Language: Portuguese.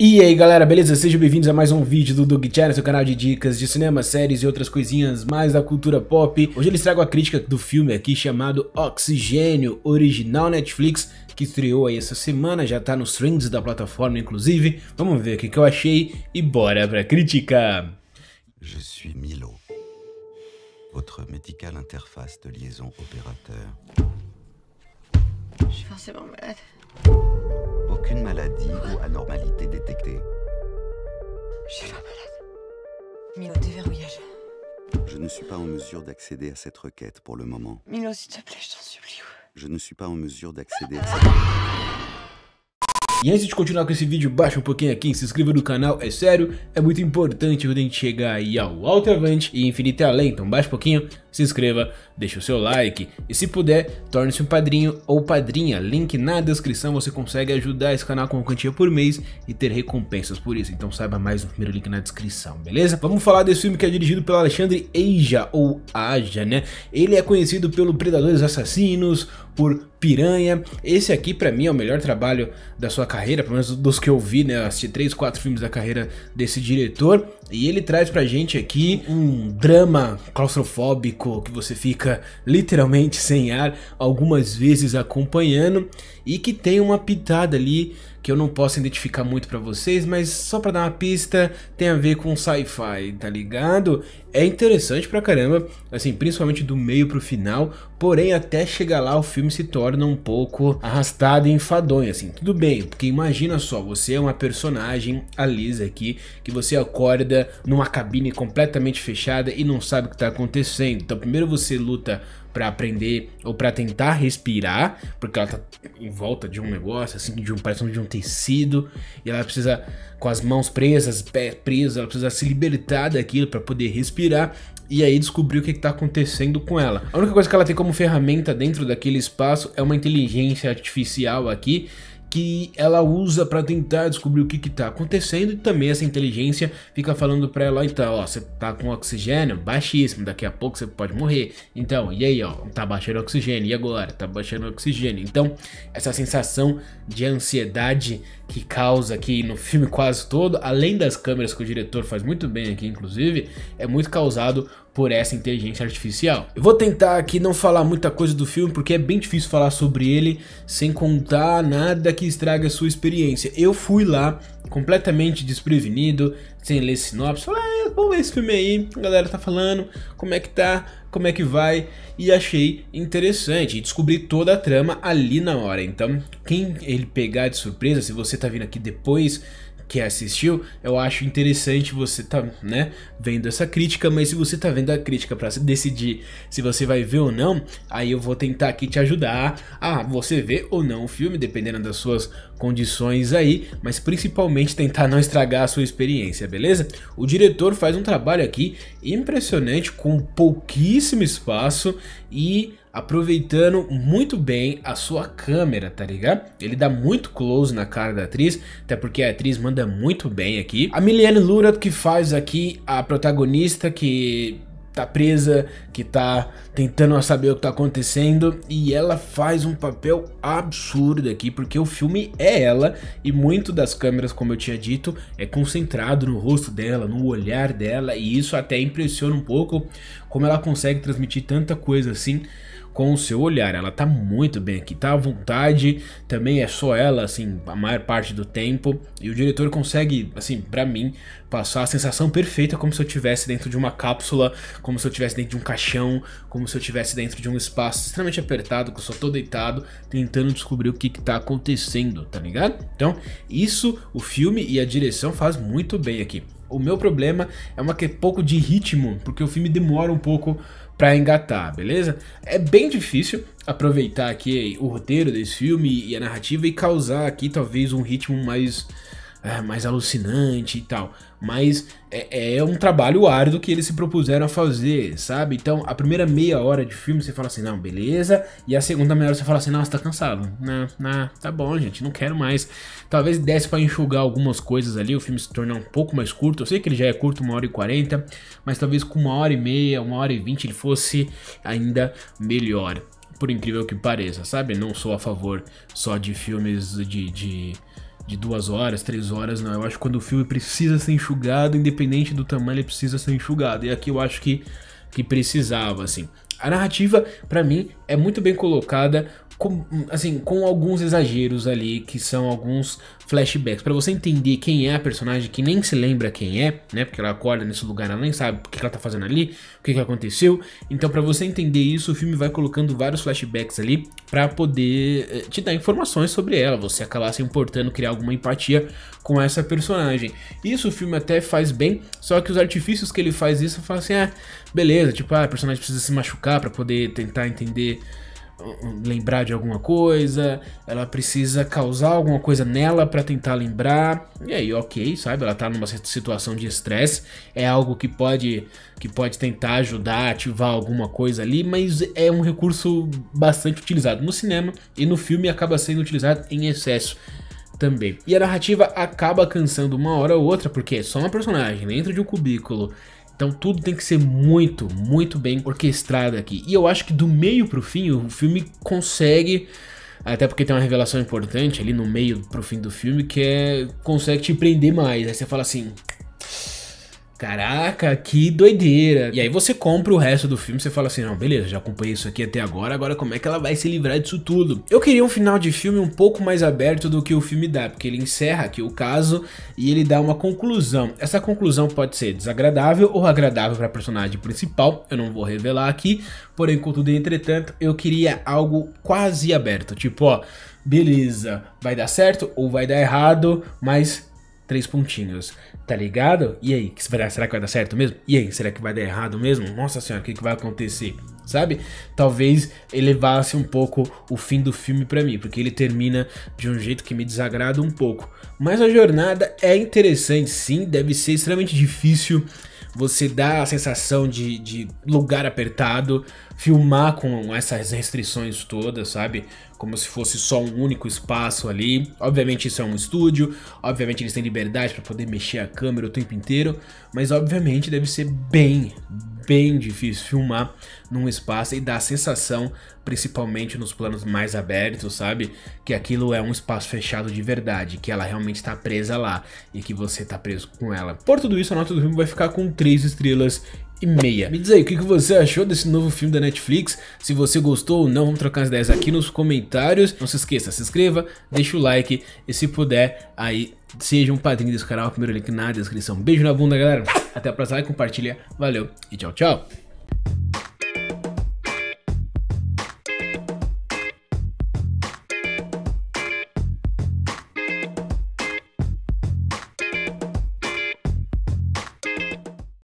E aí galera, beleza? Sejam bem-vindos a mais um vídeo do Doug Channel, seu canal de dicas de cinema, séries e outras coisinhas mais da cultura pop. Hoje eles trago a crítica do filme aqui chamado Oxigênio, original Netflix, que estreou aí essa semana, já tá nos trends da plataforma inclusive. Vamos ver o que, que eu achei e bora pra crítica! Je suis Milo, votre medical interface de liaison opérateur. Je suis forcément malade. aucune maladie ou anormalité détectée. Je suis la malade. Milo, déverrouillage. Je ne suis pas en mesure d'accéder à cette requête pour le moment. Milo, s'il te plaît, je t'en supplie. Je ne suis pas en mesure d'accéder à cette requête. E antes de continuar com esse vídeo, baixa um pouquinho aqui, se inscreva no canal, é sério, é muito importante quando a gente chegar aí ao Alto e Avante e Infinito e Além, então baixa um pouquinho, se inscreva, deixe o seu like e se puder, torne-se um padrinho ou padrinha. Link na descrição, você consegue ajudar esse canal com uma quantia por mês e ter recompensas por isso. Então saiba mais no primeiro link na descrição, beleza? Vamos falar desse filme que é dirigido pelo Alexandre Eija ou Aja, né? Ele é conhecido pelo Predadores Assassinos, por Piranha. Esse aqui para mim é o melhor trabalho da sua carreira, pelo menos dos que eu vi, né? Eu assisti 3, 4 filmes da carreira desse diretor e ele traz pra gente aqui um drama claustrofóbico que você fica literalmente sem ar algumas vezes acompanhando e que tem uma pitada ali que eu não posso identificar muito para vocês, mas só para dar uma pista, tem a ver com sci-fi, tá ligado? É interessante pra caramba, assim, principalmente do meio pro final, porém até chegar lá o filme se torna um pouco arrastado e enfadonho, assim, tudo bem, porque imagina só, você é uma personagem, a Lisa aqui, que você acorda numa cabine completamente fechada e não sabe o que tá acontecendo, então primeiro você luta para aprender ou para tentar respirar, porque ela tá em volta de um hum. negócio, assim, de um, parecendo de um tecido, e ela precisa, com as mãos presas, pé preso, ela precisa se libertar daquilo para poder respirar. E aí descobrir o que está acontecendo com ela. A única coisa que ela tem como ferramenta dentro daquele espaço é uma inteligência artificial aqui que ela usa para tentar descobrir o que que tá acontecendo e também essa inteligência fica falando para ela então, ó, você tá com oxigênio baixíssimo, daqui a pouco você pode morrer. Então, e aí, ó, tá baixando oxigênio e agora tá baixando oxigênio. Então, essa sensação de ansiedade que causa aqui no filme quase todo, além das câmeras que o diretor faz muito bem aqui inclusive, é muito causado por essa inteligência artificial. Eu vou tentar aqui não falar muita coisa do filme, porque é bem difícil falar sobre ele sem contar nada que estraga a sua experiência. Eu fui lá completamente desprevenido, sem ler sinopse, falei, ah, vou ver esse filme aí, a galera tá falando, como é que tá, como é que vai, e achei interessante, e descobri toda a trama ali na hora, então quem ele pegar de surpresa, se você tá vindo aqui depois que assistiu, eu acho interessante você tá, né, vendo essa crítica, mas se você tá vendo a crítica para decidir se você vai ver ou não, aí eu vou tentar aqui te ajudar a você ver ou não o filme, dependendo das suas condições aí, mas principalmente tentar não estragar a sua experiência, beleza? O diretor faz um trabalho aqui impressionante com pouquíssimo espaço e aproveitando muito bem a sua câmera, tá ligado? Ele dá muito close na cara da atriz, até porque a atriz manda muito bem aqui. A Miliane Lura que faz aqui a protagonista que tá presa, que tá tentando saber o que tá acontecendo, e ela faz um papel absurdo aqui, porque o filme é ela, e muito das câmeras, como eu tinha dito, é concentrado no rosto dela, no olhar dela, e isso até impressiona um pouco como ela consegue transmitir tanta coisa assim com o seu olhar. Ela tá muito bem aqui, tá à vontade, também é só ela, assim, a maior parte do tempo. E o diretor consegue, assim, para mim, passar a sensação perfeita como se eu tivesse dentro de uma cápsula, como se eu tivesse dentro de um caixão, como se eu tivesse dentro de um espaço extremamente apertado, que eu só tô deitado, tentando descobrir o que, que tá acontecendo, tá ligado? Então, isso o filme e a direção faz muito bem aqui. O meu problema é uma que é pouco de ritmo, porque o filme demora um pouco para engatar, beleza? É bem difícil aproveitar aqui o roteiro desse filme e a narrativa e causar aqui talvez um ritmo mais é, mais alucinante e tal. Mas é, é, é, um trabalho árduo que eles se propuseram a fazer, sabe? Então, a primeira meia hora de filme você fala assim, não, beleza. E a segunda meia hora você fala assim, nossa, tá cansado. Não, não, tá bom, gente, não quero mais. Talvez desse para enxugar algumas coisas ali, o filme se tornar um pouco mais curto. Eu sei que ele já é curto, uma hora e quarenta, mas talvez com uma hora e meia, uma hora e vinte ele fosse ainda melhor por incrível que pareça, sabe? Não sou a favor só de filmes de, de de duas horas, três horas, não. Eu acho que quando o filme precisa ser enxugado, independente do tamanho, ele precisa ser enxugado. E aqui eu acho que, que precisava, assim. A narrativa, para mim, é muito bem colocada com, assim, com alguns exageros ali, que são alguns flashbacks, para você entender quem é a personagem que nem se lembra quem é, né? Porque ela acorda nesse lugar, ela nem sabe o que ela tá fazendo ali, o que, que aconteceu. Então, para você entender isso, o filme vai colocando vários flashbacks ali para poder eh, te dar informações sobre ela, você acabar se importando, criar alguma empatia com essa personagem. Isso o filme até faz bem, só que os artifícios que ele faz isso, fala assim: "Ah, beleza, tipo, ah, a personagem precisa se machucar para poder tentar entender lembrar de alguma coisa, ela precisa causar alguma coisa nela para tentar lembrar. E aí, OK, sabe? Ela tá numa situação de estresse, é algo que pode que pode tentar ajudar, ativar alguma coisa ali, mas é um recurso bastante utilizado no cinema e no filme acaba sendo utilizado em excesso também. E a narrativa acaba cansando uma hora ou outra, porque é só uma personagem dentro de um cubículo então tudo tem que ser muito, muito bem orquestrado aqui. E eu acho que do meio pro fim o filme consegue até porque tem uma revelação importante ali no meio pro fim do filme que é consegue te prender mais. Aí você fala assim: Caraca, que doideira. E aí você compra o resto do filme, você fala assim, não, beleza, já acompanhei isso aqui até agora, agora como é que ela vai se livrar disso tudo? Eu queria um final de filme um pouco mais aberto do que o filme dá, porque ele encerra aqui o caso e ele dá uma conclusão. Essa conclusão pode ser desagradável ou agradável para a personagem principal, eu não vou revelar aqui, porém contudo entretanto, eu queria algo quase aberto, tipo, ó, beleza, vai dar certo ou vai dar errado, mas três pontinhos. Tá ligado? E aí, será, que vai dar certo mesmo? E aí, será que vai dar errado mesmo? Nossa senhora, o que, que vai acontecer? Sabe? Talvez elevasse um pouco o fim do filme para mim, porque ele termina de um jeito que me desagrada um pouco. Mas a jornada é interessante, sim, deve ser extremamente difícil você dá a sensação de, de lugar apertado, filmar com essas restrições todas, sabe? Como se fosse só um único espaço ali. Obviamente isso é um estúdio, obviamente eles têm liberdade para poder mexer a câmera o tempo inteiro, mas obviamente deve ser bem, bem difícil filmar num espaço e dá a sensação, principalmente nos planos mais abertos, sabe? Que aquilo é um espaço fechado de verdade, que ela realmente está presa lá e que você está preso com ela. Por tudo isso, a nota do filme vai ficar com 3 estrelas e meia. Me diz aí, o que você achou desse novo filme da Netflix? Se você gostou ou não, vamos trocar as ideias aqui nos comentários. Não se esqueça, se inscreva, deixa o like e se puder, aí Seja um padrinho desse canal, primeiro link na descrição. Beijo na bunda, galera. Até a próxima, like, compartilha. Valeu e tchau, tchau.